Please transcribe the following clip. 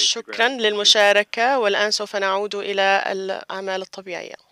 شكرا للمشاركة والآن سوف نعود إلى الأعمال الطبيعية